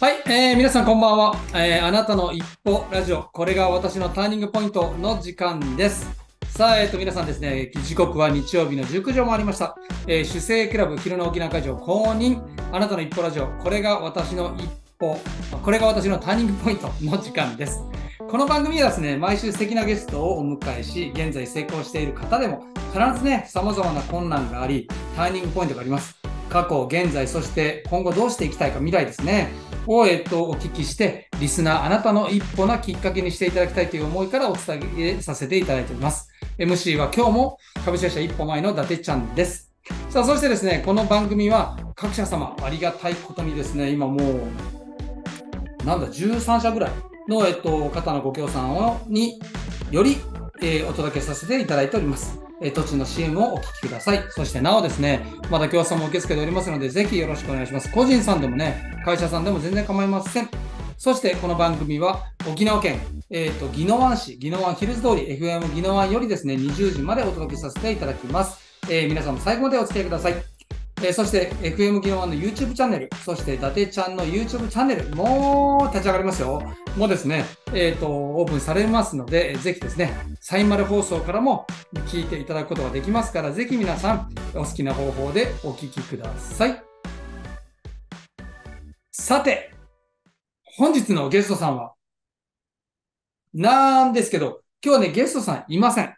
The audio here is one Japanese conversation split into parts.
はい、えー、皆さんこんばんは、えー、あなたの一歩ラジオ、これが私のターニングポイントの時間です。さあ、えっ、ー、と、皆さんですね、時刻は日曜日の熟9時もありました。えー、主クラブ、昼の沖縄会場公認、あなたの一歩ラジオ、これが私の一歩これが私のターニングポイントの時間ですこの番組はですね毎週素敵なゲストをお迎えし現在成功している方でも必ずねさまざまな困難がありターニングポイントがあります過去現在そして今後どうしていきたいか未来ですねを、えっと、お聞きしてリスナーあなたの一歩なきっかけにしていただきたいという思いからお伝えさせていただいております MC は今日も株式会社一歩前の伊達ちゃんですさあ、そしてですね、この番組は各社様ありがたいことにですね、今もうなんだ、13社ぐらいの、えっと、方のご協賛をにより、えー、お届けさせていただいております。えー、土地の CM をお聴きください。そしてなおですね、まだ協賛も受け付けておりますので、ぜひよろしくお願いします。個人さんでもね、会社さんでも全然構いません。そしてこの番組は沖縄県、えっ、ー、と、宜野湾市、宜野湾ヒルズ通り、FM 宜野湾よりですね、20時までお届けさせていただきます。えー、皆さんも最後までお付き合いください。えー、そして FM 機能の YouTube チャンネル、そして伊達ちゃんの YouTube チャンネル、もう立ち上がりますよ。もうですね、えっ、ー、と、オープンされますので、ぜひですね、サインマル放送からも聞いていただくことができますから、ぜひ皆さん、お好きな方法でお聞きください。さて、本日のゲストさんは、なんですけど、今日ね、ゲストさんいません。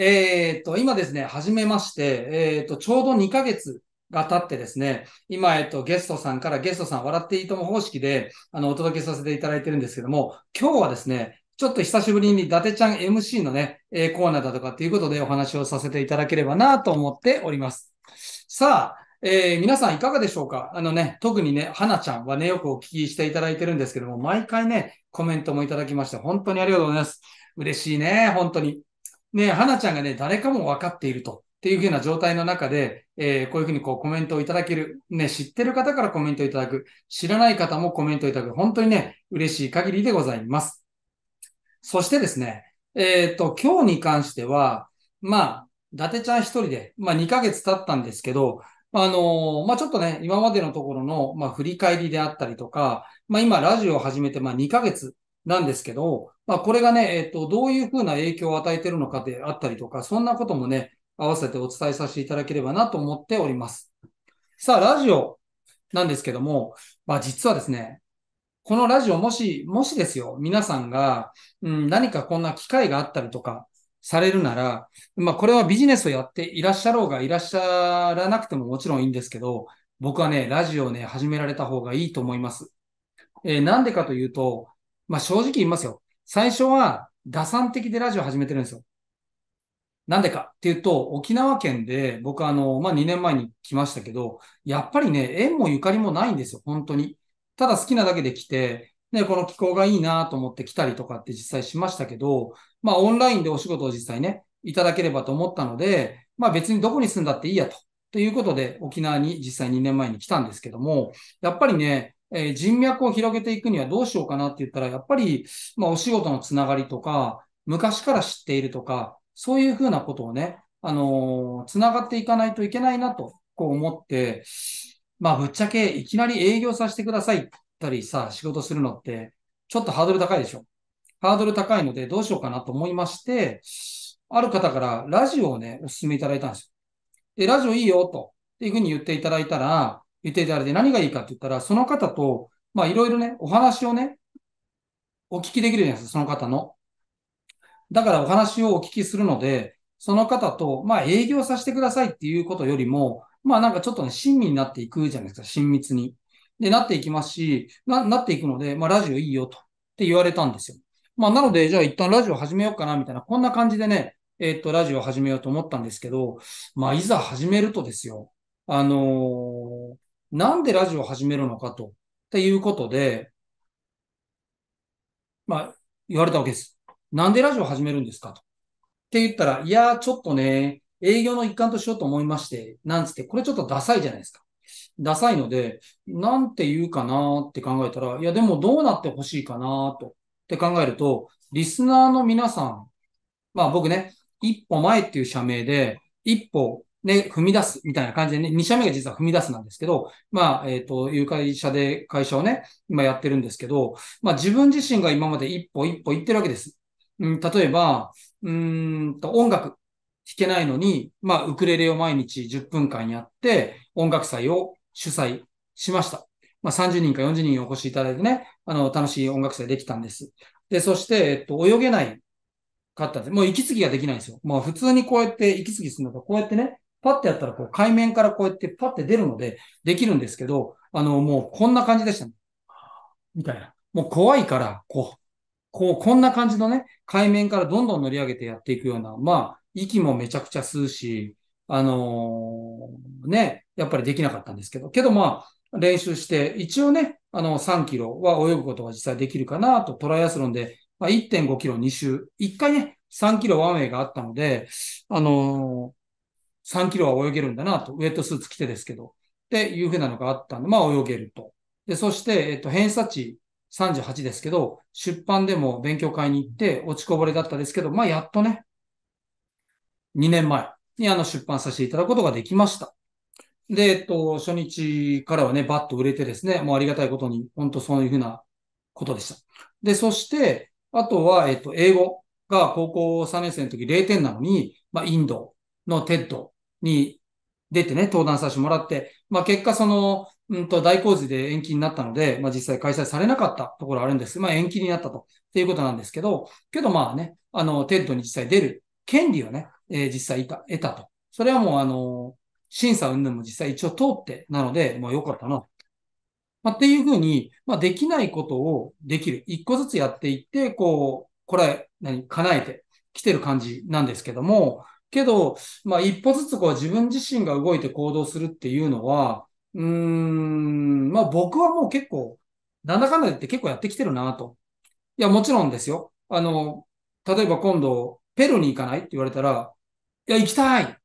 えー、っと、今ですね、初めまして、えー、っと、ちょうど2ヶ月が経ってですね、今、えっと、ゲストさんからゲストさん、笑っていいとも方式で、あの、お届けさせていただいてるんですけども、今日はですね、ちょっと久しぶりに伊達ちゃん MC のね、えコーナーだとかっていうことでお話をさせていただければなと思っております。さあ、えー、皆さんいかがでしょうかあのね、特にね、花ちゃんはね、よくお聞きしていただいてるんですけども、毎回ね、コメントもいただきまして、本当にありがとうございます。嬉しいね、本当に。ね、花ちゃんがね、誰かも分かっていると。っていうふうな状態の中で、えー、こういうふうにこうコメントをいただける。ね、知ってる方からコメントをいただく。知らない方もコメントをいただく。本当にね、嬉しい限りでございます。そしてですね、えっ、ー、と、今日に関しては、まあ、伊達ちゃん一人で、まあ2ヶ月経ったんですけど、あのー、まあちょっとね、今までのところの、まあ振り返りであったりとか、まあ今ラジオを始めて、まあ2ヶ月なんですけど、まあ、これがね、えっと、どういうふうな影響を与えてるのかであったりとか、そんなこともね、合わせてお伝えさせていただければなと思っております。さあ、ラジオなんですけども、まあ、実はですね、このラジオもし、もしですよ、皆さんが、うん、何かこんな機会があったりとかされるなら、まあこれはビジネスをやっていらっしゃろうがいらっしゃらなくてももちろんいいんですけど、僕はね、ラジオをね、始められた方がいいと思います。えー、なんでかというと、まあ正直言いますよ。最初は打算的でラジオ始めてるんですよ。なんでかっていうと、沖縄県で僕あの、まあ2年前に来ましたけど、やっぱりね、縁もゆかりもないんですよ、本当に。ただ好きなだけで来て、ね、この気候がいいなと思って来たりとかって実際しましたけど、まあオンラインでお仕事を実際ね、いただければと思ったので、まあ別にどこに住んだっていいやと。ということで、沖縄に実際2年前に来たんですけども、やっぱりね、えー、人脈を広げていくにはどうしようかなって言ったら、やっぱり、まあ、お仕事のつながりとか、昔から知っているとか、そういうふうなことをね、あのー、つながっていかないといけないなと、こう思って、まあ、ぶっちゃけ、いきなり営業させてくださいったりさ、仕事するのって、ちょっとハードル高いでしょ。ハードル高いので、どうしようかなと思いまして、ある方からラジオをね、お勧めいただいたんですよ。で、ラジオいいよ、と、っていうふうに言っていただいたら、言っていただいて、何がいいかって言ったら、その方と、まあいろいろね、お話をね、お聞きできるじゃないですか、その方の。だからお話をお聞きするので、その方と、まあ営業させてくださいっていうことよりも、まあなんかちょっとね、親身になっていくじゃないですか、親密に。で、なっていきますし、な、なっていくので、まあラジオいいよと、って言われたんですよ。まあなので、じゃあ一旦ラジオ始めようかな、みたいな、こんな感じでね、えー、っと、ラジオ始めようと思ったんですけど、まあいざ始めるとですよ、あのー、なんでラジオを始めるのかと、っていうことで、まあ、言われたわけです。なんでラジオ始めるんですかと。って言ったら、いやー、ちょっとね、営業の一環としようと思いまして、なんつって、これちょっとダサいじゃないですか。ダサいので、なんて言うかなって考えたら、いや、でもどうなってほしいかなと、って考えると、リスナーの皆さん、まあ僕ね、一歩前っていう社名で、一歩ね、踏み出すみたいな感じでね、2社目が実は踏み出すなんですけど、まあ、えっ、ー、と、いう会社で、会社をね、今やってるんですけど、まあ自分自身が今まで一歩一歩行ってるわけです。うん、例えば、うんと、音楽弾けないのに、まあ、ウクレレを毎日10分間やって、音楽祭を主催しました。まあ、30人か40人お越しいただいてね、あの、楽しい音楽祭できたんです。で、そして、えっと、泳げないかったんです。もう息継ぎができないんですよ。もう普通にこうやって息継ぎするのと、こうやってね、パッてやったら、こう、海面からこうやってパッて出るので、できるんですけど、あの、もうこんな感じでした、ね。みたいな。もう怖いから、こう、こう、こんな感じのね、海面からどんどん乗り上げてやっていくような、まあ、息もめちゃくちゃ吸うし、あのー、ね、やっぱりできなかったんですけど、けどまあ、練習して、一応ね、あの、3キロは泳ぐことが実際できるかなと、トライアスロンで、まあ、1.5キロ2周、1回ね、3キロワンウェイがあったので、あのー3キロは泳げるんだなと、ウェットスーツ着てですけど、っていうふうなのがあったんで、まあ泳げると。で、そして、えっと、偏差値38ですけど、出版でも勉強会に行って落ちこぼれだったですけど、まあやっとね、2年前にあの出版させていただくことができました。で、えっと、初日からはね、バッと売れてですね、もうありがたいことに、本当そういうふうなことでした。で、そして、あとは、えっと、英語が高校3年生の時0点なのに、まあ、インドのテッドに出てね、登壇させてもらって、まあ結果その、うんと大洪水で延期になったので、まあ実際開催されなかったところあるんです。まあ延期になったと、っていうことなんですけど、けどまあね、あの、テッドに実際出る権利をね、えー、実際得たと。それはもうあの、審査云々も実際一応通って、なので、まあ良かったな。まあっていうふうに、まあできないことをできる。一個ずつやっていって、こう、これ、何、叶えてきてる感じなんですけども、けど、まあ、一歩ずつこう自分自身が動いて行動するっていうのは、うーん、まあ僕はもう結構、なんだかんだ言って結構やってきてるなと。いや、もちろんですよ。あの、例えば今度、ペルーに行かないって言われたら、いや、行きたい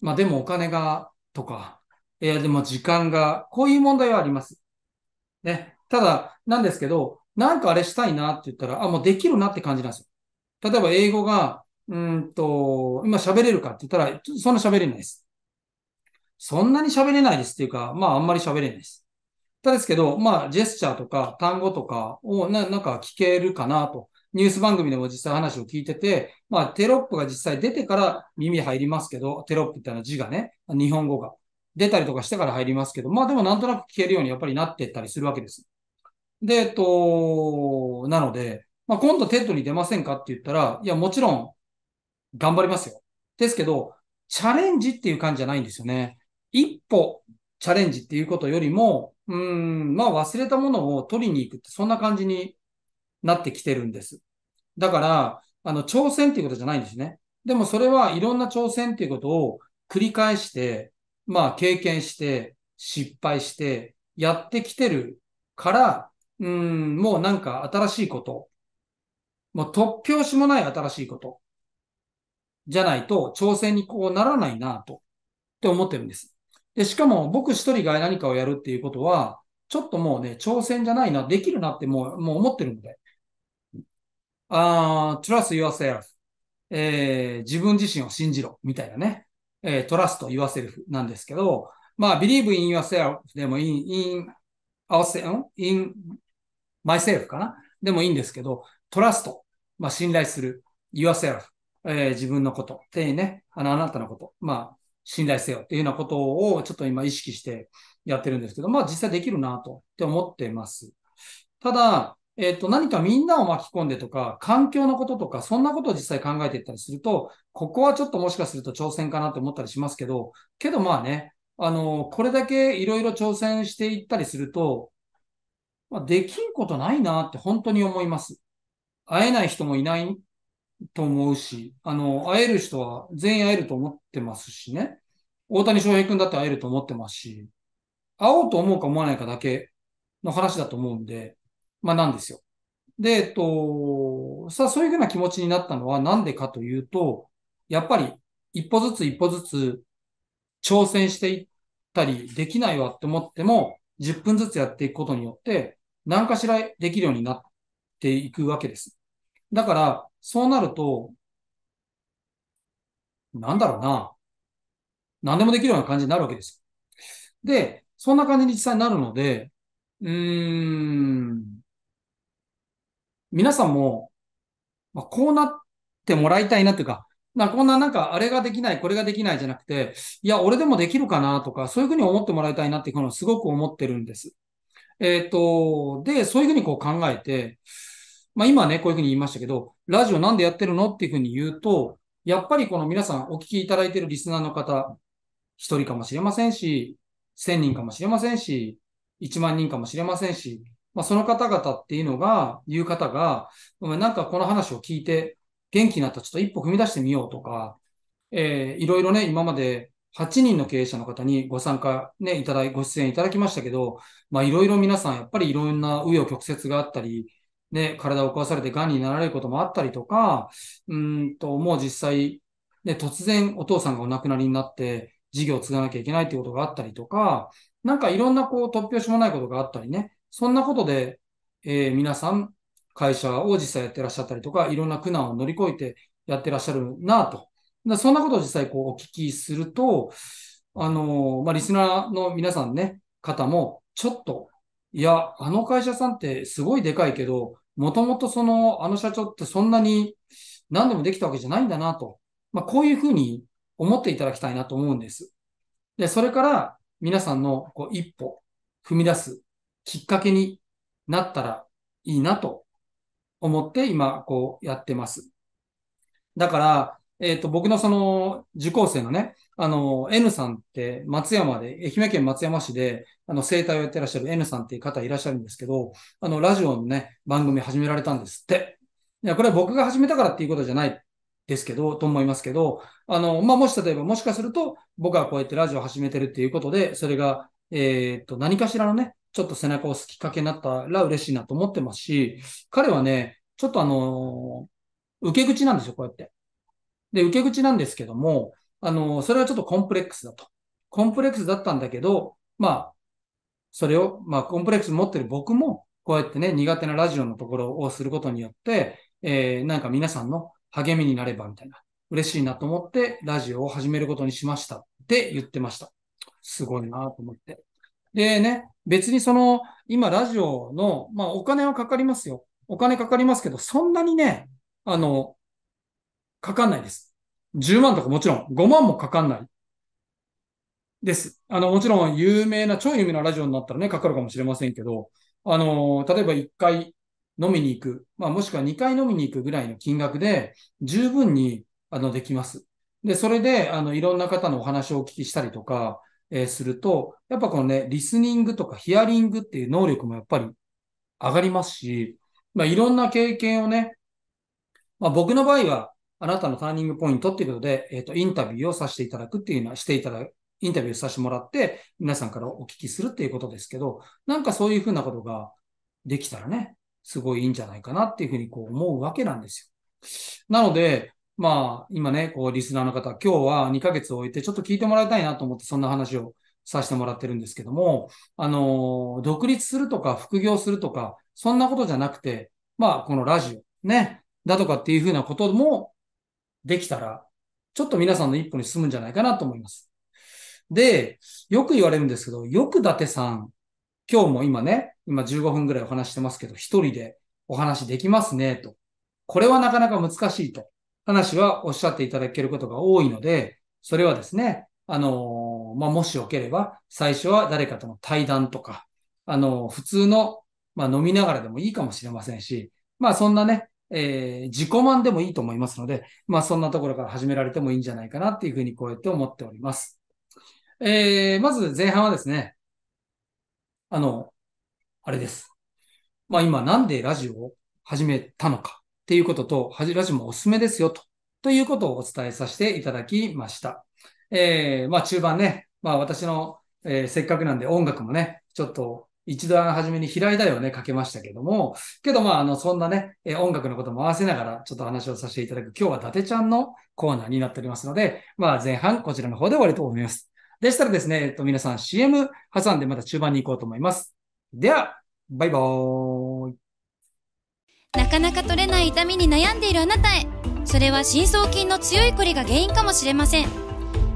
まあでもお金が、とか、いや、でも時間が、こういう問題はあります。ね。ただ、なんですけど、なんかあれしたいなって言ったら、あ、もうできるなって感じなんですよ。例えば英語が、うんと、今喋れるかって言ったら、そんな喋れないです。そんなに喋れないですっていうか、まああんまり喋れないです。ただですけど、まあジェスチャーとか単語とかをななんか聞けるかなと。ニュース番組でも実際話を聞いてて、まあテロップが実際出てから耳入りますけど、テロップってのは字がね、日本語が出たりとかしてから入りますけど、まあでもなんとなく聞けるようにやっぱりなってったりするわけです。で、えっと、なので、まあ今度テッドに出ませんかって言ったら、いやもちろん頑張りますよ。ですけど、チャレンジっていう感じじゃないんですよね。一歩チャレンジっていうことよりも、うん、まあ忘れたものを取りに行くって、そんな感じになってきてるんです。だから、あの、挑戦っていうことじゃないんですね。でもそれはいろんな挑戦っていうことを繰り返して、まあ経験して、失敗して、やってきてるから、うん、もうなんか新しいこと、もう突拍子もない新しいことじゃないと挑戦にこうならないなと、って思ってるんです。で、しかも僕一人が何かをやるっていうことは、ちょっともうね、挑戦じゃないな、できるなってもう、もう思ってるんで。あ、uh, trust yourself. えー、自分自身を信じろ、みたいなね。えー、trust yourself なんですけど、まあ、believe in yourself でも in, in, in myself かなでもいいんですけど、trust。まあ、信頼する。yourself。えー、自分のこと、手にね、あの、あなたのこと、まあ、信頼せよっていうようなことをちょっと今意識してやってるんですけど、まあ実際できるなとって思ってます。ただ、えっ、ー、と、何かみんなを巻き込んでとか、環境のこととか、そんなことを実際考えていったりすると、ここはちょっともしかすると挑戦かなって思ったりしますけど、けどまあね、あの、これだけいろいろ挑戦していったりすると、まあ、できんことないなって本当に思います。会えない人もいないと思うし、あの、会える人は全員会えると思ってますしね。大谷翔平君だって会えると思ってますし、会おうと思うか思わないかだけの話だと思うんで、まあなんですよ。で、えっと、さあそういうふうな気持ちになったのはなんでかというと、やっぱり一歩ずつ一歩ずつ挑戦していったり、できないわって思っても、10分ずつやっていくことによって、何かしらできるようになっていくわけです。だから、そうなると、なんだろうな。何でもできるような感じになるわけですで、そんな感じに実際になるので、うーん。皆さんも、まあ、こうなってもらいたいなというか、なこんななんかあれができない、これができないじゃなくて、いや、俺でもできるかなとか、そういうふうに思ってもらいたいなっていうのをすごく思ってるんです。えっ、ー、と、で、そういうふうにこう考えて、まあ、今ね、こういうふうに言いましたけど、ラジオなんでやってるのっていうふうに言うと、やっぱりこの皆さんお聞きいただいているリスナーの方、一人かもしれませんし、千人かもしれませんし、一万人かもしれませんし、まあ、その方々っていうのが、いう方が、なんかこの話を聞いて、元気になったちょっと一歩踏み出してみようとか、えー、いろいろね、今まで8人の経営者の方にご参加ね、いただい、ご出演いただきましたけど、まあいろいろ皆さんやっぱりいろんな紆余曲折があったり、ね、体を壊されて癌になられることもあったりとか、うんと、もう実際、ね、突然お父さんがお亡くなりになって、事業を継がなきゃいけないっていうことがあったりとか、なんかいろんなこう突拍子もないことがあったりね、そんなことで、えー、皆さん会社を実際やってらっしゃったりとか、いろんな苦難を乗り越えてやってらっしゃるなと。そんなことを実際こうお聞きすると、あのー、まあ、リスナーの皆さんね、方も、ちょっと、いや、あの会社さんってすごいでかいけど、もともとその、あの社長ってそんなに何でもできたわけじゃないんだなと。まあ、こういうふうに思っていただきたいなと思うんです。で、それから皆さんのこう一歩踏み出すきっかけになったらいいなと思って今こうやってます。だから、えっ、ー、と、僕のその受講生のね、あの、N さんって松山で、愛媛県松山市で、あの、生態をやってらっしゃる N さんっていう方いらっしゃるんですけど、あの、ラジオのね、番組始められたんですって。いや、これは僕が始めたからっていうことじゃないですけど、と思いますけど、あの、まあ、もし例えば、もしかすると、僕はこうやってラジオを始めてるっていうことで、それが、えっ、ー、と、何かしらのね、ちょっと背中を押すきっかけになったら嬉しいなと思ってますし、彼はね、ちょっとあのー、受け口なんですよ、こうやって。で、受け口なんですけども、あの、それはちょっとコンプレックスだと。コンプレックスだったんだけど、まあ、それを、まあ、コンプレックス持ってる僕も、こうやってね、苦手なラジオのところをすることによって、えー、なんか皆さんの励みになればみたいな、嬉しいなと思って、ラジオを始めることにしましたって言ってました。すごいなと思って。でね、別にその、今ラジオの、まあお金はかかりますよ。お金かかりますけど、そんなにね、あの、かかんないです。10万とかもちろん5万もかかんない。です。あの、もちろん有名な、超有名なラジオになったらね、かかるかもしれませんけど、あの、例えば1回飲みに行く、まあもしくは2回飲みに行くぐらいの金額で十分に、あの、できます。で、それで、あの、いろんな方のお話をお聞きしたりとか、えー、すると、やっぱこのね、リスニングとかヒアリングっていう能力もやっぱり上がりますし、まあいろんな経験をね、まあ僕の場合は、あなたのターニングポイントっていうことで、えっ、ー、と、インタビューをさせていただくっていうのは、していただく、インタビューさせてもらって、皆さんからお聞きするっていうことですけど、なんかそういうふうなことができたらね、すごいいいんじゃないかなっていうふうにこう思うわけなんですよ。なので、まあ、今ね、こう、リスナーの方、今日は2ヶ月を置いて、ちょっと聞いてもらいたいなと思って、そんな話をさせてもらってるんですけども、あの、独立するとか、副業するとか、そんなことじゃなくて、まあ、このラジオ、ね、だとかっていうふうなことも、できたら、ちょっと皆さんの一歩に進むんじゃないかなと思います。で、よく言われるんですけど、よく伊達さん、今日も今ね、今15分ぐらいお話してますけど、一人でお話できますね、と。これはなかなか難しいと、話はおっしゃっていただけることが多いので、それはですね、あのまあ、もしよければ、最初は誰かとの対談とか、あの普通の、まあ、飲みながらでもいいかもしれませんし、まあ、そんなね、えー、自己満でもいいと思いますので、まあそんなところから始められてもいいんじゃないかなっていうふうにこうやって思っております。えー、まず前半はですね、あの、あれです。まあ今なんでラジオを始めたのかっていうことと、ラジオもおすすめですよと、ということをお伝えさせていただきました。えー、まあ中盤ね、まあ私の、えー、せっかくなんで音楽もね、ちょっと一段初めに平井だよね、かけましたけども、けどまあ、あの、そんなね、え音楽のことも合わせながら、ちょっと話をさせていただく、今日は伊達ちゃんのコーナーになっておりますので、まあ、前半こちらの方で終わりと思います。でしたらですね、えっと、皆さん CM 挟んでまた中盤に行こうと思います。では、バイバーイ。なかなか取れない痛みに悩んでいるあなたへ。それは深層筋の強いこりが原因かもしれません。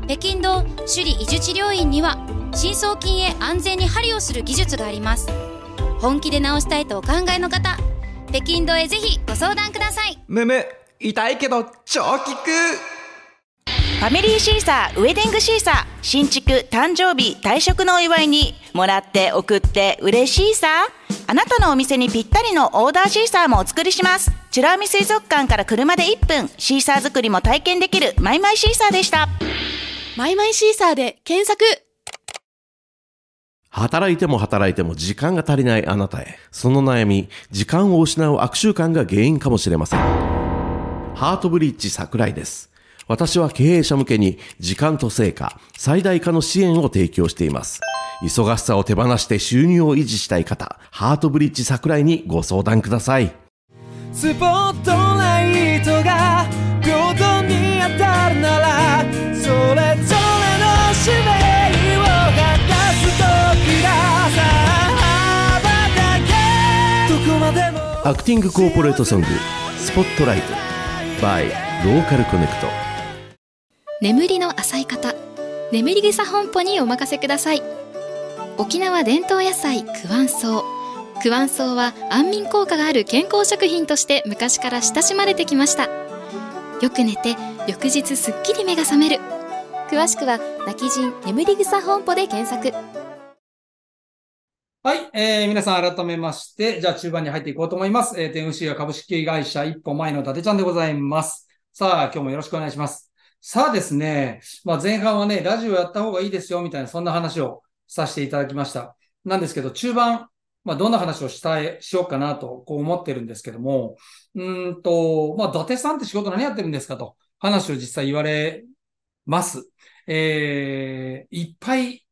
北京道首里移住治療院には、深層筋へ安全に針をする技術があります本気で治したいとお考えの方北京堂へぜひご相談くださいむむ痛いけど超効くファミリーシーサー、ウェディングシーサー、新築、誕生日、退職のお祝いに、もらって送って嬉しいさ。あなたのお店にぴったりのオーダーシーサーもお作りします。美ら海水族館から車で1分、シーサー作りも体験できるマイマイシーサーでした。マイマイシーサーで検索働いても働いても時間が足りないあなたへ。その悩み、時間を失う悪習慣が原因かもしれません。ハートブリッジ桜井です。私は経営者向けに時間と成果、最大化の支援を提供しています。忙しさを手放して収入を維持したい方、ハートブリッジ桜井にご相談ください。スポットライトが平等に当たるなら、それぞれアクティングコーポレートソング「スポットライト by ローカルコネクト眠りの浅い方眠り草本舗にお任せください沖縄伝統野菜クワンソウクワンソウは安眠効果がある健康食品として昔から親しまれてきましたよく寝て翌日すっきり目が覚める詳しくは泣き人眠り草本舗で検索はい、えー、皆さん改めまして、じゃあ中盤に入っていこうと思います。えー、天宇市が株式会社一歩前の伊達ちゃんでございます。さあ、今日もよろしくお願いします。さあですね、まあ前半はね、ラジオやった方がいいですよ、みたいな、そんな話をさせていただきました。なんですけど、中盤、まあどんな話をしたい、しようかなと、こう思ってるんですけども、うんと、まあ伊達さんって仕事何やってるんですかと、話を実際言われます。えー、いっぱい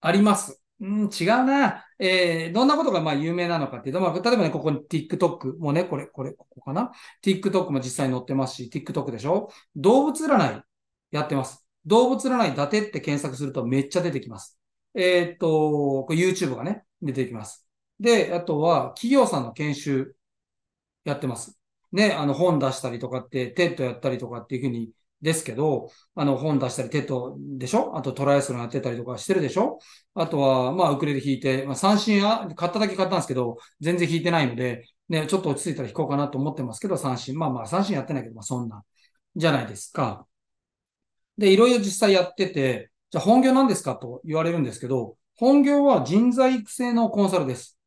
あります。うん、違うな。えー、どんなことがまあ有名なのかっていうと、まあ、例えばね、ここに TikTok もね、これ、これ、ここかな。TikTok も実際に載ってますし、TikTok でしょ動物占いやってます。動物占い伊達って検索するとめっちゃ出てきます。えー、っと、YouTube がね、出てきます。で、あとは企業さんの研修やってます。ね、あの本出したりとかって、テッドやったりとかっていうふうにですけど、あの、本出したり、テッドでしょあとトライアスロンやってたりとかしてるでしょあとは、まあ、ウクレレ弾いて、まあ、三振は、買っただけ買ったんですけど、全然弾いてないので、ね、ちょっと落ち着いたら弾こうかなと思ってますけど、三振。まあまあ、三振やってないけど、まあ、そんな、じゃないですか。で、いろいろ実際やってて、じゃあ本業なんですかと言われるんですけど、本業は人材育成のコンサルです。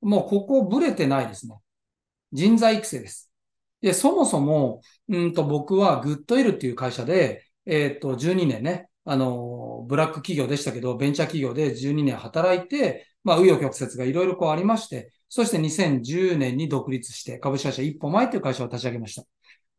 もうここブレてないですね。人材育成です。で、そもそも、うんと僕はグッドエルっていう会社で、えっ、ー、と、12年ね、あの、ブラック企業でしたけど、ベンチャー企業で12年働いて、まあ、紆余曲折がいろいろこうありまして、そして2010年に独立して、株式会社一歩前という会社を立ち上げました。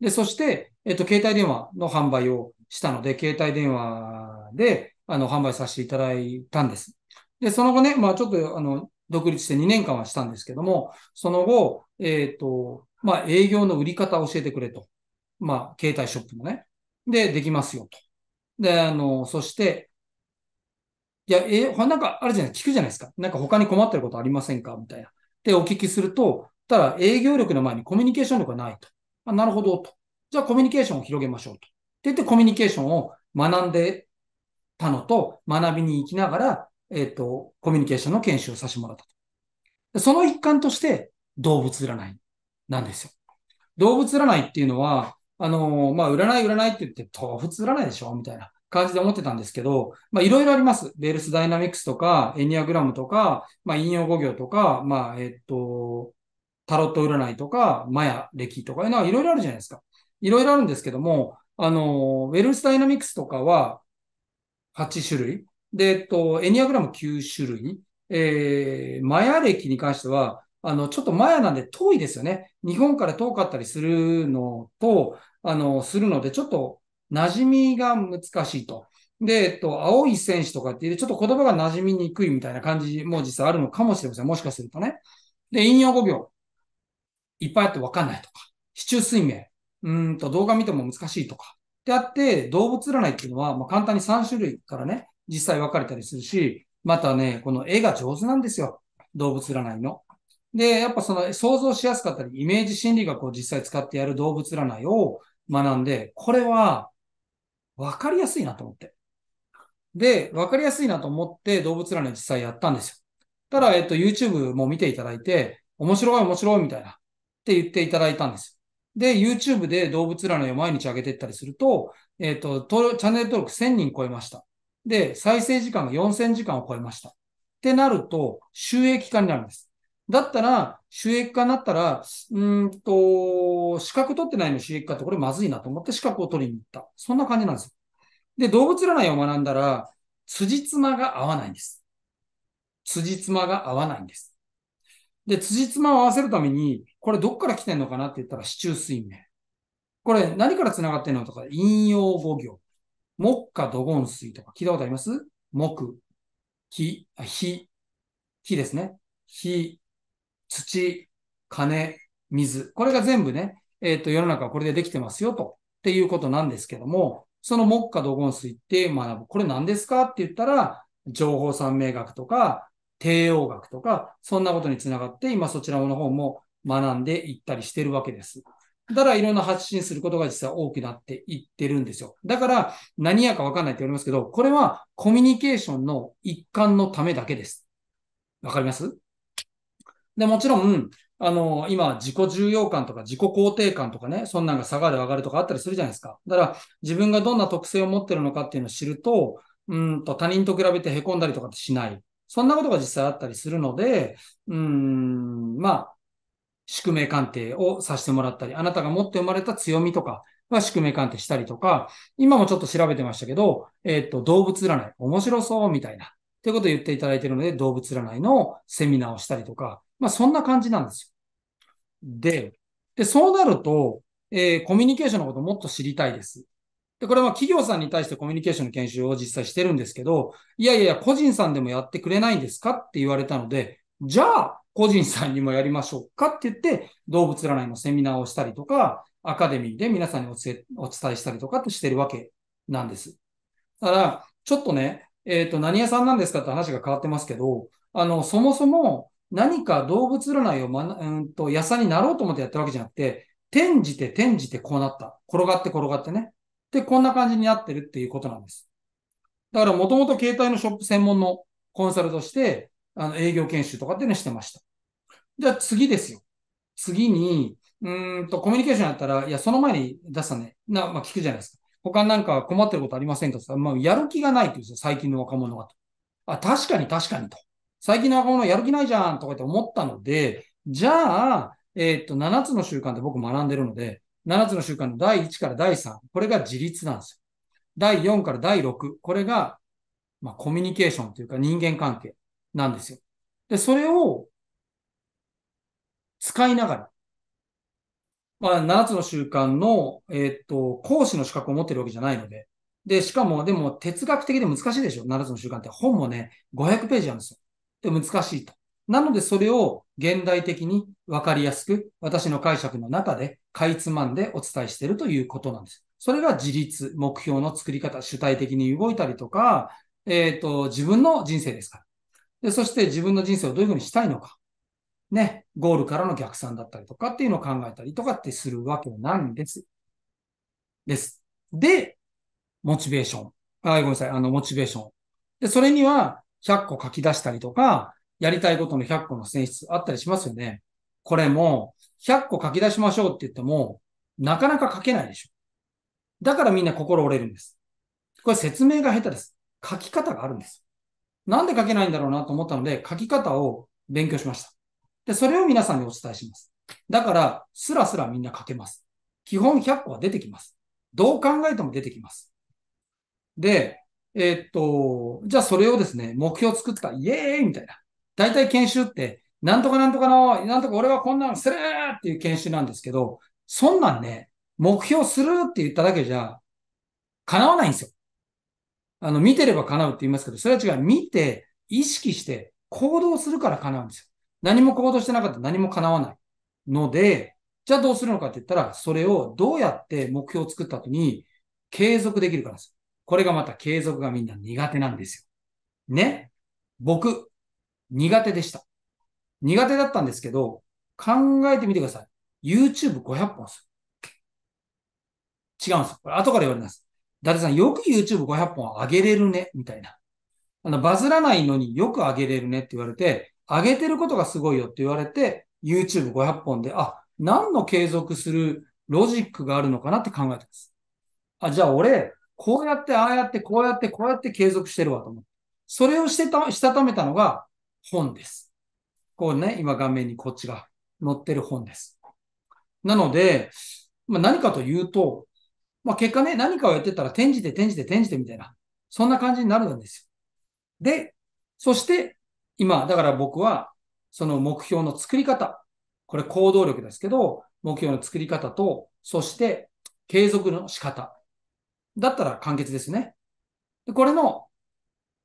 で、そして、えっ、ー、と、携帯電話の販売をしたので、携帯電話で、あの、販売させていただいたんです。で、その後ね、まあ、ちょっと、あの、独立して2年間はしたんですけども、その後、えっ、ー、と、まあ、営業の売り方を教えてくれと。まあ、携帯ショップもね。で、できますよと。で、あの、そして、いや、えー、なんかあるじゃない、聞くじゃないですか。なんか他に困ってることありませんかみたいな。で、お聞きすると、ただ営業力の前にコミュニケーション力がないと。あ、なるほどと。じゃあコミュニケーションを広げましょうと。って言ってコミュニケーションを学んでたのと、学びに行きながら、えっ、ー、と、コミュニケーションの研修をさせてもらったと。その一環として動物占いなんですよ。動物占いっていうのは、あのー、まあ、占い占いって言って、動物占いでしょみたいな感じで思ってたんですけど、まいろいろあります。ベールスダイナミクスとか、エニアグラムとか、まあ、引用語行とか、まあ、えっと、タロット占いとか、マヤ歴とかいうのはいろいろあるじゃないですか。いろいろあるんですけども、あの、ウェルスダイナミクスとかは8種類。で、えっと、エニアグラム9種類。えー、マヤ歴に関してはあの、ちょっとマヤなんで遠いですよね。日本から遠かったりするのと、あの、するので、ちょっと馴染みが難しいと。で、えっと、青い選手とかっていう、ちょっと言葉が馴染みにくいみたいな感じも実際あるのかもしれません。もしかするとね。で、引用5秒。いっぱいあってわかんないとか。市中水明。うんと、動画見ても難しいとか。ってあって、動物占いっていうのは、まあ、簡単に3種類からね、実際分かれたりするし、またね、この絵が上手なんですよ。動物占いの。で、やっぱその想像しやすかったり、イメージ心理学を実際使ってやる動物占いを学んで、これは分かりやすいなと思って。で、分かりやすいなと思って動物占いを実際やったんですよ。ただ、えっと、YouTube も見ていただいて、面白い面白いみたいなって言っていただいたんですで、YouTube で動物占いを毎日上げていったりすると、えっと、と、チャンネル登録1000人超えました。で、再生時間が4000時間を超えました。ってなると、収益化になるんです。だったら、収益化になったら、うんと、資格取ってないの収益化ってこれまずいなと思って資格を取りに行った。そんな感じなんですよ。で、動物占いを学んだら、辻褄が合わないんです。辻褄が合わないんです。で、辻褄を合わせるために、これどっから来てんのかなって言ったら、市中水面。これ何から繋がってんのとか、引用語行。木下土言水とか聞いたことあります木、木、火、火ですね。火、土、金、水。これが全部ね、えっ、ー、と、世の中はこれでできてますよ、と。っていうことなんですけども、その木下土言水って学ぶ。これ何ですかって言ったら、情報三名学とか、帝王学とか、そんなことにつながって、今そちらの方も学んでいったりしてるわけです。だからいろんな発信することが実は多くなっていってるんですよ。だから何やかわかんないって言われますけど、これはコミュニケーションの一環のためだけです。わかりますで、もちろん、あの、今、自己重要感とか自己肯定感とかね、そんなんが下がる上がるとかあったりするじゃないですか。だから、自分がどんな特性を持ってるのかっていうのを知ると、うんと、他人と比べて凹んだりとかしない。そんなことが実際あったりするので、うん、まあ、宿命鑑定をさせてもらったり、あなたが持って生まれた強みとか、は宿命鑑定したりとか、今もちょっと調べてましたけど、えっ、ー、と、動物占い、面白そうみたいな、ってことを言っていただいているので、動物占いのセミナーをしたりとか、まあ、そんな感じなんですよ。で、で、そうなると、えー、コミュニケーションのこともっと知りたいです。で、これは企業さんに対してコミュニケーションの研修を実際してるんですけど、いやいや、個人さんでもやってくれないんですかって言われたので、じゃあ、個人さんにもやりましょうかって言って、動物占いのセミナーをしたりとか、アカデミーで皆さんにお伝えしたりとかってしてるわけなんです。だから、ちょっとね、えっ、ー、と、何屋さんなんですかって話が変わってますけど、あの、そもそも、何か動物占いを、ま、うんと、野菜になろうと思ってやったわけじゃなくて、転じて転じてこうなった。転がって転がってね。で、こんな感じになってるっていうことなんです。だから、もともと携帯のショップ専門のコンサルとして、あの、営業研修とかっていうのしてました。じゃあ次ですよ。次に、うんと、コミュニケーションやったら、いや、その前に出したね。な、まあ、聞くじゃないですか。他なんか困ってることありませんかまあ、やる気がないという最近の若者はと。あ、確かに確かにと。最近の若者やる気ないじゃんとかって思ったので、じゃあ、えっ、と、7つの習慣で僕学んでるので、7つの習慣の第1から第3、これが自立なんですよ。第4から第6、これが、まあ、コミュニケーションというか人間関係なんですよ。で、それを使いながら、まあ、7つの習慣の、えっ、と、講師の資格を持ってるわけじゃないので、で、しかも、でも、哲学的で難しいでしょ ?7 つの習慣って。本もね、500ページあるんですよ。難しいと。なのでそれを現代的に分かりやすく私の解釈の中でかいつまんでお伝えしているということなんです。それが自立、目標の作り方、主体的に動いたりとか、えっ、ー、と、自分の人生ですから。で、そして自分の人生をどういうふうにしたいのか。ね、ゴールからの逆算だったりとかっていうのを考えたりとかってするわけなんです。です。で、モチベーション。あ、ごめんなさい。あの、モチベーション。で、それには、100個書き出したりとか、やりたいことの100個の選出あったりしますよね。これも、100個書き出しましょうって言っても、なかなか書けないでしょ。だからみんな心折れるんです。これ説明が下手です。書き方があるんです。なんで書けないんだろうなと思ったので、書き方を勉強しました。で、それを皆さんにお伝えします。だから、スラスラみんな書けます。基本100個は出てきます。どう考えても出てきます。で、えー、っと、じゃあそれをですね、目標作った、イエーイみたいな。大体研修って、なんとかなんとかの、なんとか俺はこんなのするっていう研修なんですけど、そんなんね、目標するって言っただけじゃ、叶わないんですよ。あの、見てれば叶うって言いますけど、それは違う。見て、意識して、行動するから叶うんですよ。何も行動してなかったら何も叶わない。ので、じゃあどうするのかって言ったら、それをどうやって目標を作った後に継続できるからです。これがまた継続がみんな苦手なんですよ。ね。僕、苦手でした。苦手だったんですけど、考えてみてください。YouTube500 本する。違うんですよ。これ後から言われます。伊達さん、よく YouTube500 本上げれるね、みたいな。あの、バズらないのによく上げれるねって言われて、上げてることがすごいよって言われて、YouTube500 本で、あ、何の継続するロジックがあるのかなって考えてます。あ、じゃあ俺、こうやって、ああやって、こうやって、こうやって継続してるわと思って。それをしてた、したためたのが本です。こうね、今画面にこっちが載ってる本です。なので、まあ、何かというと、まあ、結果ね、何かをやってたら転じて転じて転じてみたいな、そんな感じになるんですよ。で、そして今、だから僕は、その目標の作り方、これ行動力ですけど、目標の作り方と、そして継続の仕方。だったら簡潔ですね。これの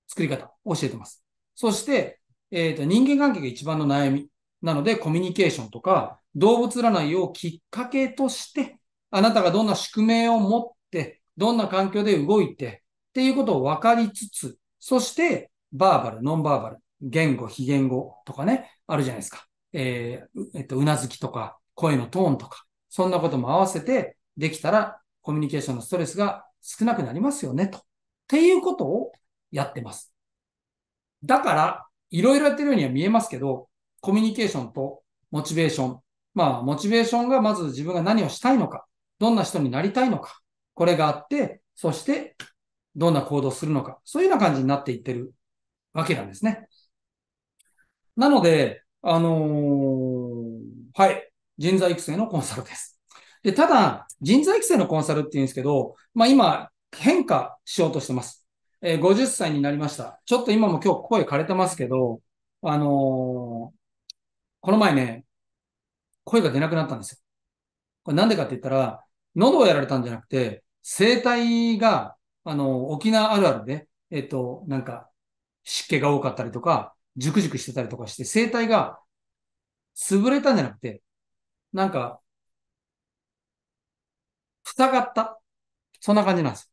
作り方を教えてます。そして、えっ、ー、と、人間関係が一番の悩み。なので、コミュニケーションとか、動物占いをきっかけとして、あなたがどんな宿命を持って、どんな環境で動いて、っていうことを分かりつつ、そして、バーバル、ノンバーバル、言語、非言語とかね、あるじゃないですか。えー、えっと、うなずきとか、声のトーンとか、そんなことも合わせてできたら、コミュニケーションのストレスが少なくなりますよね、と。っていうことをやってます。だから、いろいろやってるようには見えますけど、コミュニケーションとモチベーション。まあ、モチベーションがまず自分が何をしたいのか、どんな人になりたいのか、これがあって、そして、どんな行動するのか、そういうような感じになっていってるわけなんですね。なので、あのー、はい、人材育成のコンサルです。で、ただ、人材育成のコンサルって言うんですけど、まあ今、変化しようとしてます。えー、50歳になりました。ちょっと今も今日声枯れてますけど、あのー、この前ね、声が出なくなったんですよ。これなんでかって言ったら、喉をやられたんじゃなくて、声帯が、あの、沖縄あるあるで、えっと、なんか、湿気が多かったりとか、ジュクジュクしてたりとかして、声帯が潰れたんじゃなくて、なんか、塞がった。そんな感じなんです。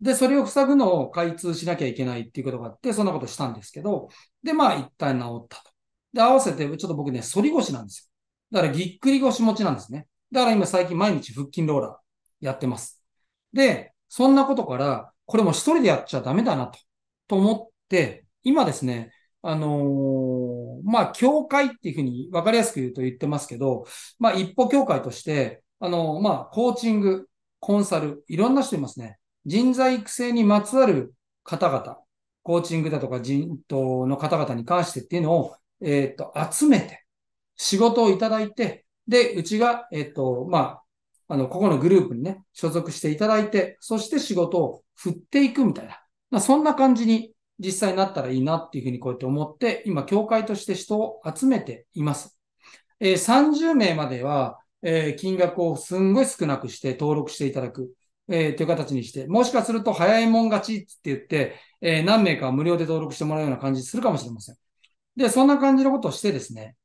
で、それを塞ぐのを開通しなきゃいけないっていうことがあって、そんなことしたんですけど、で、まあ、一旦治ったと。で、合わせて、ちょっと僕ね、反り腰なんですよ。だから、ぎっくり腰持ちなんですね。だから今最近毎日腹筋ローラーやってます。で、そんなことから、これも一人でやっちゃダメだなと、と思って、今ですね、あのー、まあ、教会っていうふうに分かりやすく言うと言ってますけど、まあ、一歩教会として、あの、まあ、コーチング、コンサル、いろんな人いますね。人材育成にまつわる方々、コーチングだとか人との方々に関してっていうのを、えっ、と、集めて、仕事をいただいて、で、うちが、えっ、と、まあ、あの、ここのグループにね、所属していただいて、そして仕事を振っていくみたいな、まあ、そんな感じに実際になったらいいなっていうふうにこうやって思って、今、教会として人を集めています。えー、30名までは、えー、金額をすんごい少なくして登録していただく、えー、という形にして、もしかすると早いもん勝ちって言って、えー、何名か無料で登録してもらうような感じするかもしれません。で、そんな感じのことをしてですね、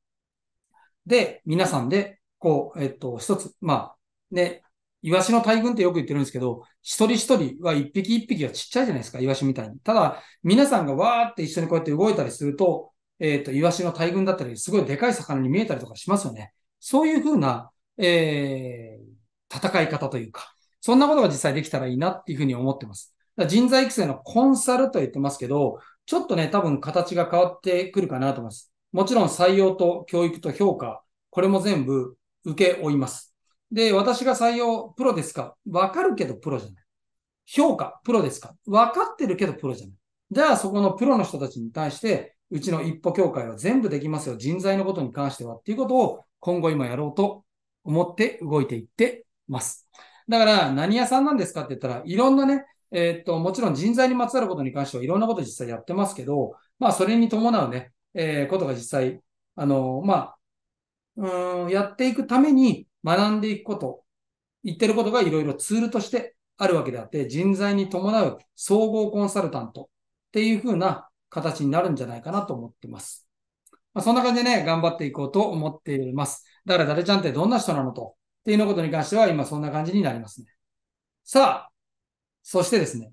で、皆さんで、こう、えっと、一つ、まあ、ね、イワシの大群ってよく言ってるんですけど、一人一人は一匹一匹はちっちゃいじゃないですか、イワシみたいに。ただ、皆さんがわーって一緒にこうやって動いたりすると、えっ、と、イワシの大群だったり、すごいでかい魚に見えたりとかしますよね。そういうふうな、えー、戦い方というか、そんなことが実際できたらいいなっていうふうに思ってます。人材育成のコンサルと言ってますけど、ちょっとね、多分形が変わってくるかなと思います。もちろん採用と教育と評価、これも全部受け負います。で、私が採用、プロですかわかるけどプロじゃない。評価、プロですかわかってるけどプロじゃない。じゃあそこのプロの人たちに対して、うちの一歩協会は全部できますよ。人材のことに関してはっていうことを今後今やろうと思って動いていってます。だから、何屋さんなんですかって言ったら、いろんなね、えー、っと、もちろん人材にまつわることに関してはいろんなこと実際やってますけど、まあ、それに伴うね、えー、ことが実際、あのー、まあ、うん、やっていくために学んでいくこと、言ってることがいろいろツールとしてあるわけであって、人材に伴う総合コンサルタントっていう風な形になるんじゃないかなと思ってます。まあ、そんな感じでね、頑張っていこうと思っています。だから誰ちゃんってどんな人なのと。っていうのことに関しては今そんな感じになりますね。さあ、そしてですね。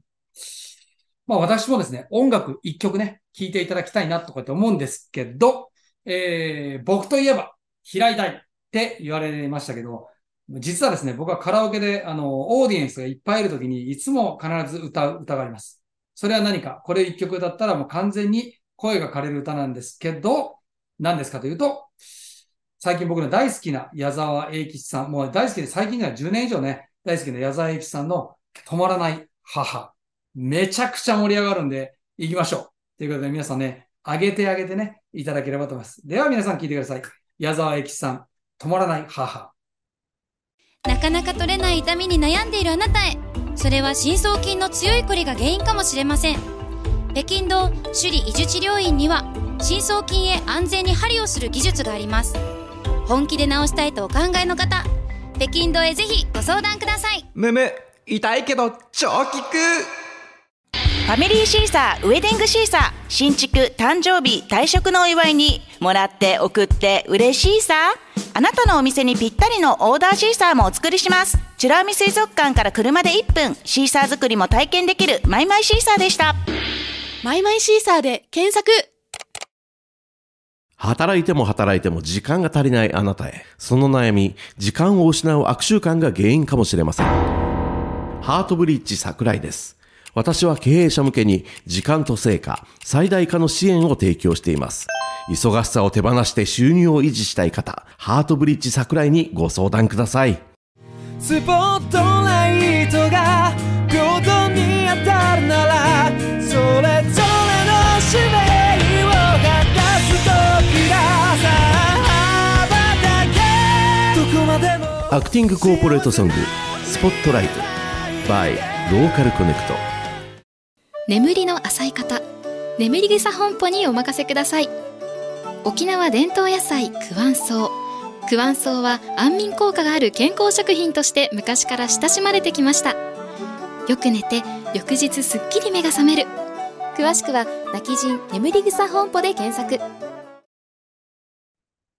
まあ私もですね、音楽一曲ね、聴いていただきたいなとかって思うんですけど、えー、僕といえば平井大って言われましたけど、実はですね、僕はカラオケで、あの、オーディエンスがいっぱいいるときに、いつも必ず歌う、歌があります。それは何か、これ一曲だったらもう完全に声が枯れる歌なんですけど、何ですかというと、最近僕の大好きな矢沢永吉さん、もう大好きで最近では10年以上ね、大好きな矢沢永吉さんの止まらない母。めちゃくちゃ盛り上がるんで、行きましょう。ということで皆さんね、あげてあげてね、いただければと思います。では皆さん聞いてください。矢沢永吉さん、止まらない母。なかなか取れない痛みに悩んでいるあなたへ。それは深層筋の強いこりが原因かもしれません。北京道首里移住治療院には、深層筋へ安全に針をする技術があります。本気で直したいとお考えの方北京堂へぜひご相談くださいむむ痛いけど超効くファミリーシーサー、ウェディングシーサー、新築、誕生日、退職のお祝いに、もらって送って嬉しいさ。あなたのお店にぴったりのオーダーシーサーもお作りします。美ら海水族館から車で1分、シーサー作りも体験できるマイマイシーサーでした。マイマイシーサーで検索働いても働いても時間が足りないあなたへ。その悩み、時間を失う悪習慣が原因かもしれません。ハートブリッジ桜井です。私は経営者向けに時間と成果、最大化の支援を提供しています。忙しさを手放して収入を維持したい方、ハートブリッジ桜井にご相談ください。スポットライトが平等に当たるなら、それアクティングコーポレートソング「スポットライト by ローカルコネクト眠りの浅い方眠り草本舗にお任せください沖縄伝統野菜クワンソウクワンソウは安眠効果がある健康食品として昔から親しまれてきましたよく寝て翌日すっきり目が覚める詳しくは泣き人眠り草本舗で検索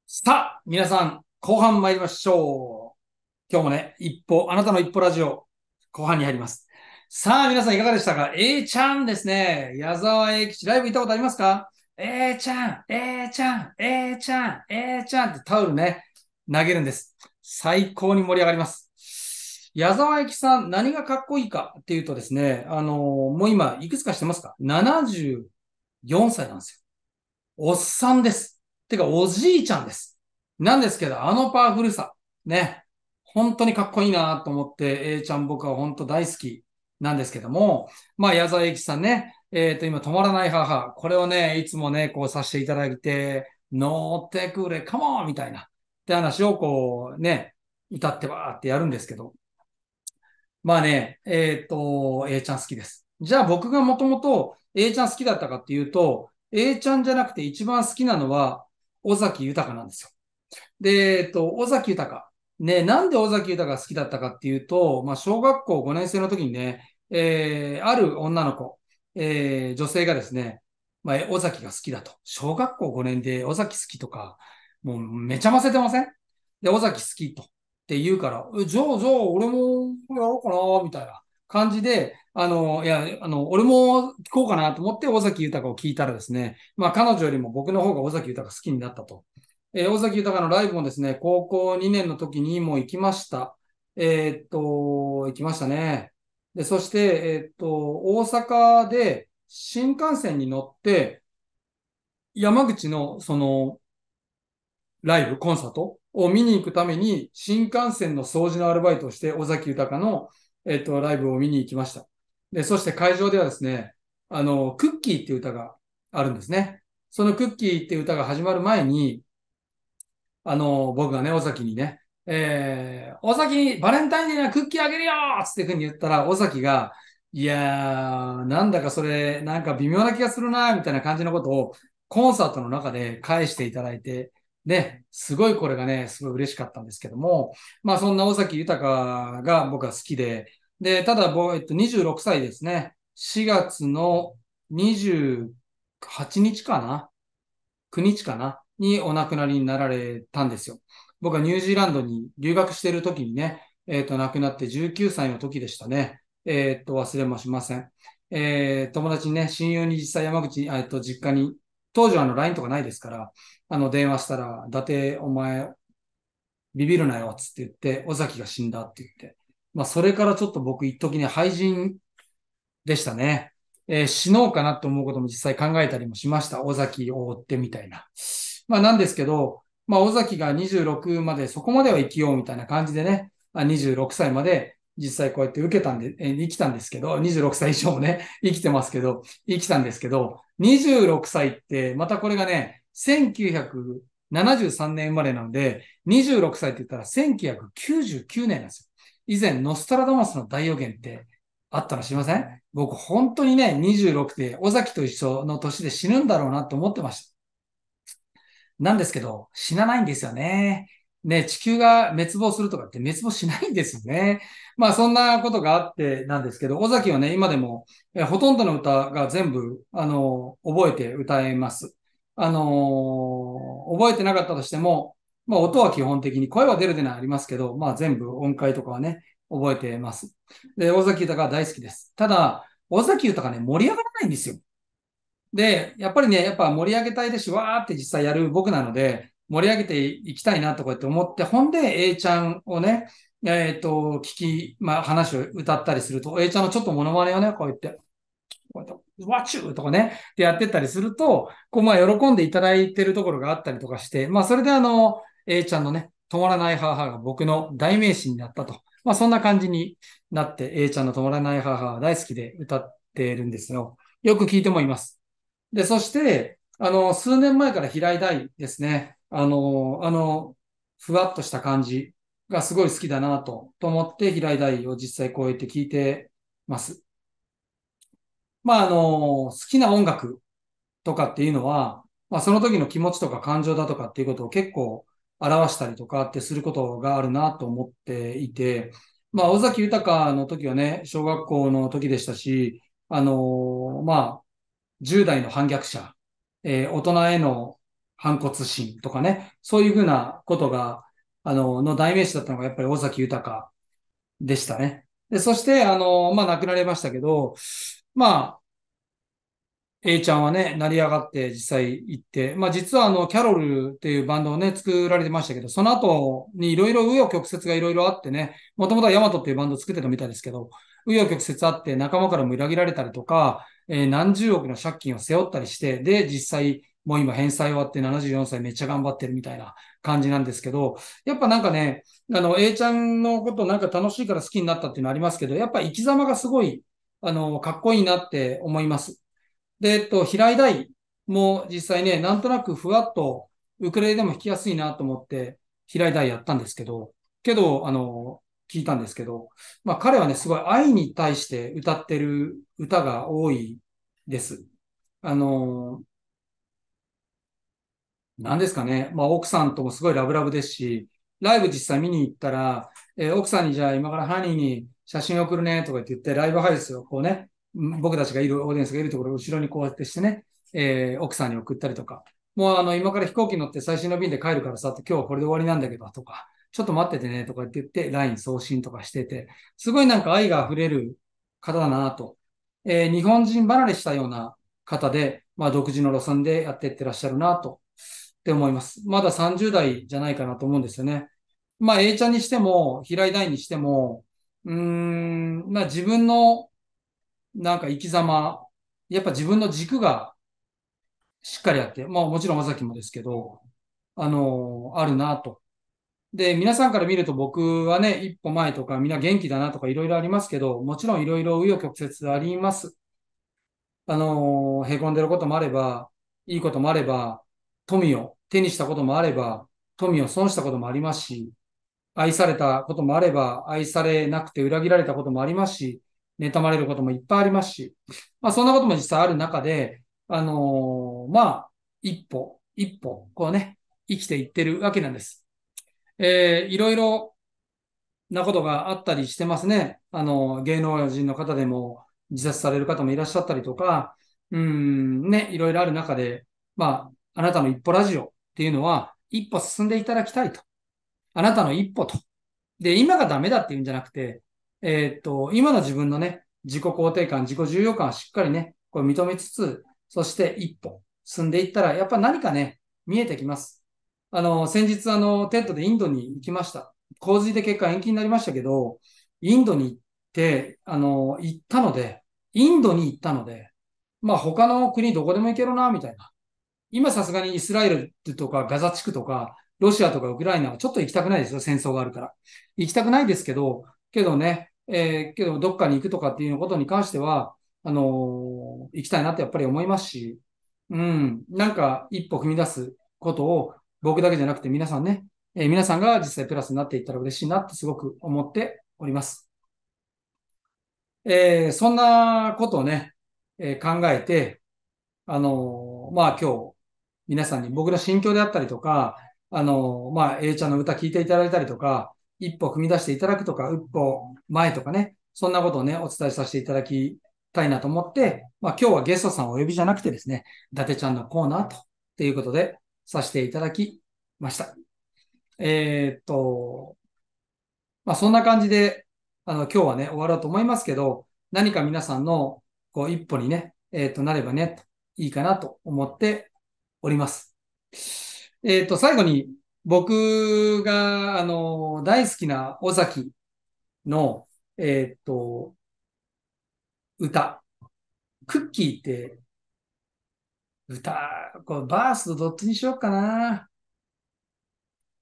さあ皆さん後半参りましょう。今日もね、一歩、あなたの一歩ラジオ、後半に入ります。さあ、皆さんいかがでしたか ?A ちゃんですね。矢沢永吉、ライブ行ったことありますか ?A ちゃん、A ちゃん、A ちゃん、A ちゃんってタオルね、投げるんです。最高に盛り上がります。矢沢吉さん、何がかっこいいかっていうとですね、あのー、もう今、いくつかしてますか ?74 歳なんですよ。おっさんです。てか、おじいちゃんです。なんですけど、あのパワフルさ、ね、本当にかっこいいなと思って、A ちゃん僕は本当大好きなんですけども、まあ、矢沢永吉さんね、えっ、ー、と、今、止まらない母、これをね、いつもね、こうさせていただいて、乗ってくれ、カモンみたいな、って話をこう、ね、歌ってわーってやるんですけど、まあね、えっ、ー、と、A ちゃん好きです。じゃあ僕がもともと A ちゃん好きだったかっていうと、A ちゃんじゃなくて一番好きなのは、尾崎豊なんですよ。で、えっと、尾崎豊。ね、なんで尾崎豊が好きだったかっていうと、まあ、小学校5年生の時にね、えー、ある女の子、えー、女性がですね、まあ、尾崎が好きだと。小学校5年で尾崎好きとか、もうめちゃませてませんで、尾崎好きと。って言うから、じゃあ、じゃあ、俺もやろうかな、みたいな感じで、あの、いや、あの、俺も聞こうかなと思って、尾崎豊を聞いたらですね、まあ、彼女よりも僕の方が尾崎豊好きになったと。えー、尾崎豊のライブもですね、高校2年の時にも行きました。えー、っと、行きましたね。で、そして、えー、っと、大阪で新幹線に乗って、山口のその、ライブ、コンサートを見に行くために、新幹線の掃除のアルバイトをして、尾崎豊の、えっと、ライブを見に行きました。で、そして会場ではですね、あの、クッキーっていう歌があるんですね。そのクッキーっていう歌が始まる前に、あの、僕がね、尾崎にね、えー、尾崎、バレンタインデーなクッキーあげるよつってふうに言ったら、尾崎が、いやー、なんだかそれ、なんか微妙な気がするなみたいな感じのことを、コンサートの中で返していただいて、ね、すごいこれがね、すごい嬉しかったんですけども、まあそんな尾崎豊が僕は好きで、で、ただ、えっと、26歳ですね、4月の28日かな ?9 日かなにお亡くなりになられたんですよ。僕はニュージーランドに留学している時にね、えっ、ー、と、亡くなって19歳の時でしたね。えっ、ー、と、忘れもしません。えー、友達にね、親友に実際山口、に、えっと、実家に、当時はあの LINE とかないですから、あの、電話したら、伊達お前、ビビるなよ、つって言って、尾崎が死んだって言って。まあ、それからちょっと僕、一時ね、廃人でしたね。えー、死のうかなと思うことも実際考えたりもしました。尾崎を追ってみたいな。まあなんですけど、まあ尾崎が26までそこまでは生きようみたいな感じでね、26歳まで実際こうやって受けたんで、生きたんですけど、26歳以上もね、生きてますけど、生きたんですけど、26歳って、またこれがね、1973年生まれなんで、26歳って言ったら1999年なんですよ。以前、ノストラダマスの大予言ってあったら知りません僕、本当にね、26で、尾崎と一緒の年で死ぬんだろうなと思ってました。なんですけど、死なないんですよね。ね、地球が滅亡するとかって滅亡しないんですよね。まあそんなことがあってなんですけど、尾崎はね、今でも、えほとんどの歌が全部、あの、覚えて歌えます。あの覚えてなかったとしても、まあ音は基本的に、声は出るでなありますけど、まあ全部音階とかはね、覚えてます。で、尾崎豊が大好きです。ただ、尾崎豊ね、盛り上がらないんですよ。で、やっぱりね、やっぱ盛り上げたいですし、わーって実際やる僕なので、盛り上げていきたいなとこうやって思って、ほんで A ちゃんをね、えっ、ー、と、聞き、まあ、話を歌ったりすると、A ちゃんのちょっとモノマネをね、こうやって、こうやって、わちゅーとかね、でやってったりすると、こう、まあ、喜んでいただいてるところがあったりとかして、まあ、それであの、A ちゃんのね、止まらない母が僕の代名詞になったと。まあ、そんな感じになって、A ちゃんの止まらない母は大好きで歌ってるんですよ。よく聞いてもいます。で、そして、あの、数年前から平井大ですね。あの、あの、ふわっとした感じがすごい好きだなと、と思って平井大を実際こうやって聞いてます。まあ、あの、好きな音楽とかっていうのは、まあ、その時の気持ちとか感情だとかっていうことを結構表したりとかってすることがあるなと思っていて、まあ、尾崎豊の時はね、小学校の時でしたし、あの、まあ、10代の反逆者、えー、大人への反骨心とかね、そういうふうなことが、あの、の代名詞だったのがやっぱり尾崎豊でしたね。で、そして、あの、まあ、亡くなりましたけど、まあ、A ちゃんはね、成り上がって実際行って、まあ実はあの、キャロルっていうバンドをね、作られてましたけど、その後にいろいろ紆余曲折がいろいろあってね、もともとはヤマトっていうバンド作ってたみたいですけど、紆余曲折あって仲間からも裏切られたりとか、えー、何十億の借金を背負ったりして、で、実際、もう今返済終わって74歳めっちゃ頑張ってるみたいな感じなんですけど、やっぱなんかね、あの、A ちゃんのことなんか楽しいから好きになったっていうのありますけど、やっぱ生き様がすごい、あの、かっこいいなって思います。で、えっと、平井大も実際ね、なんとなくふわっとウクレレでも弾きやすいなと思って、平井大やったんですけど、けど、あの、聞いたんですけど、まあ彼はね、すごい愛に対して歌ってる歌が多いです。あの、何ですかね。まあ奥さんともすごいラブラブですし、ライブ実際見に行ったら、えー、奥さんにじゃあ今からハニーに写真送るねとか言って、ライブハウスをこうね、僕たちがいる、オーディエンスがいるところを後ろにこうやってしてね、えー、奥さんに送ったりとか、もうあの、今から飛行機乗って最新の便で帰るからさって、今日はこれで終わりなんだけど、とか、ちょっと待っててねとかって言って LINE 送信とかしてて、すごいなんか愛が溢れる方だなと。えー、日本人離れしたような方で、まあ独自の路線でやってってらっしゃるなと、って思います。まだ30代じゃないかなと思うんですよね。まあ A ちゃんにしても、平井大にしても、うーん、まあ自分のなんか生き様、やっぱ自分の軸がしっかりあって、まあもちろんさきもですけど、あのあるなとで、皆さんから見ると僕はね、一歩前とか、みんな元気だなとかいろいろありますけど、もちろんいろいろ紆余曲折あります。あのー、凹んでることもあれば、いいこともあれば、富を手にしたこともあれば、富を損したこともありますし、愛されたこともあれば、愛されなくて裏切られたこともありますし、妬まれることもいっぱいありますし、まあそんなことも実際ある中で、あのー、まあ、一歩、一歩、こうね、生きていってるわけなんです。えー、いろいろなことがあったりしてますね。あの、芸能人の方でも自殺される方もいらっしゃったりとか、うん、ね、いろいろある中で、まあ、あなたの一歩ラジオっていうのは、一歩進んでいただきたいと。あなたの一歩と。で、今がダメだっていうんじゃなくて、えー、っと、今の自分のね、自己肯定感、自己重要感はしっかりね、これ認めつつ、そして一歩進んでいったら、やっぱ何かね、見えてきます。あの、先日、あの、テントでインドに行きました。洪水で結果延期になりましたけど、インドに行って、あの、行ったので、インドに行ったので、まあ他の国どこでも行けるな、みたいな。今さすがにイスラエルとかガザ地区とか、ロシアとかウクライナはちょっと行きたくないですよ、戦争があるから。行きたくないですけど、けどね、えー、けどどっかに行くとかっていうことに関しては、あのー、行きたいなってやっぱり思いますし、うん、なんか一歩踏み出すことを僕だけじゃなくて皆さんね、えー、皆さんが実際プラスになっていったら嬉しいなってすごく思っております。えー、そんなことをね、えー、考えて、あのまあ今日、皆さんに僕の心境であったりとか、あのまあ A ちゃんの歌聴いていただいたりとか、一歩踏み出していただくとか、一歩前とかね、そんなことをね、お伝えさせていただきたいなと思って、まあ今日はゲストさんお呼びじゃなくてですね、伊達ちゃんのコーナーと、っていうことで、させていただきました。えー、っと、まあ、そんな感じで、あの、今日はね、終わろうと思いますけど、何か皆さんの、こう、一歩にね、えー、っと、なればね、いいかなと思っております。えー、っと、最後に、僕が、あの、大好きな尾崎の、えっと、歌、クッキーって歌、こうバースとどっちにしようかな。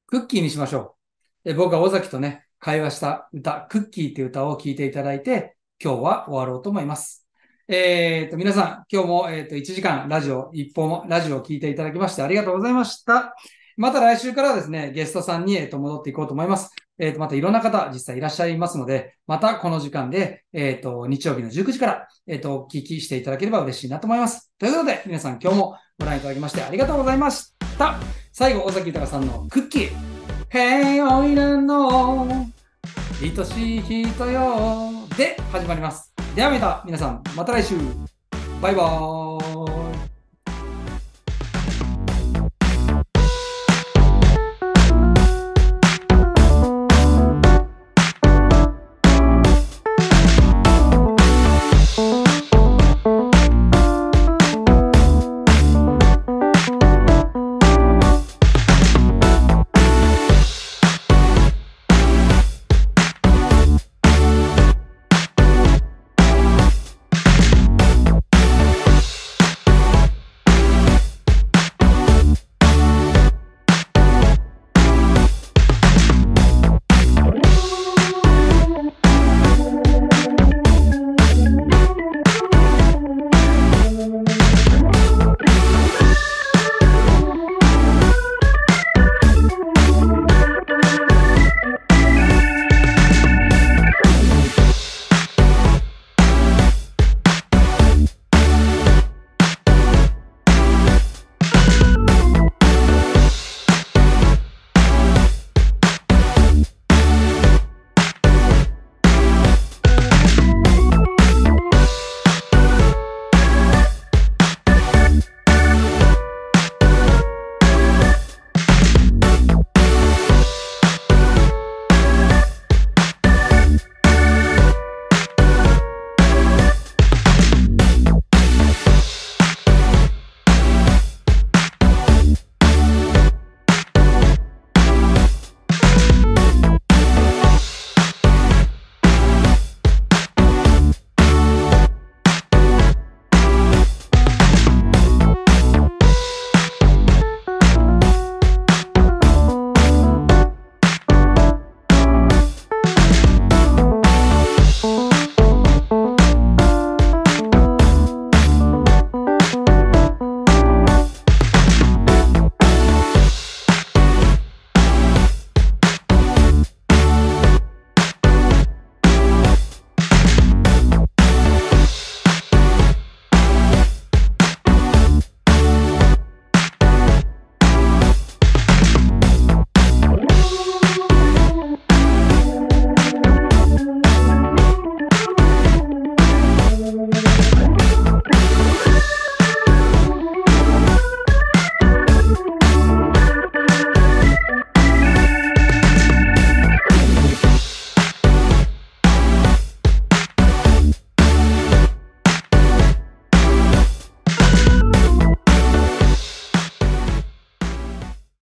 クッキーにしましょう。え僕は尾崎とね、会話した歌、クッキーっていう歌を聴いていただいて、今日は終わろうと思います。えっ、ー、と、皆さん、今日も、えー、と、1時間ラジオ、一本ラジオを聴いていただきましてありがとうございました。また来週からですね、ゲストさんに、えっと戻っていこうと思います。えっ、ー、と、またいろんな方、実際いらっしゃいますので、またこの時間で、えっ、ー、と、日曜日の19時から、えっ、ー、と、お聞きしていただければ嬉しいなと思います。ということで、皆さん今日もご覧いただきましてありがとうございました。最後、尾崎豊さんのクッキー。へいおいらの、愛しい人よ。で、始まります。ではまた、皆さん、また来週。バイバーイ。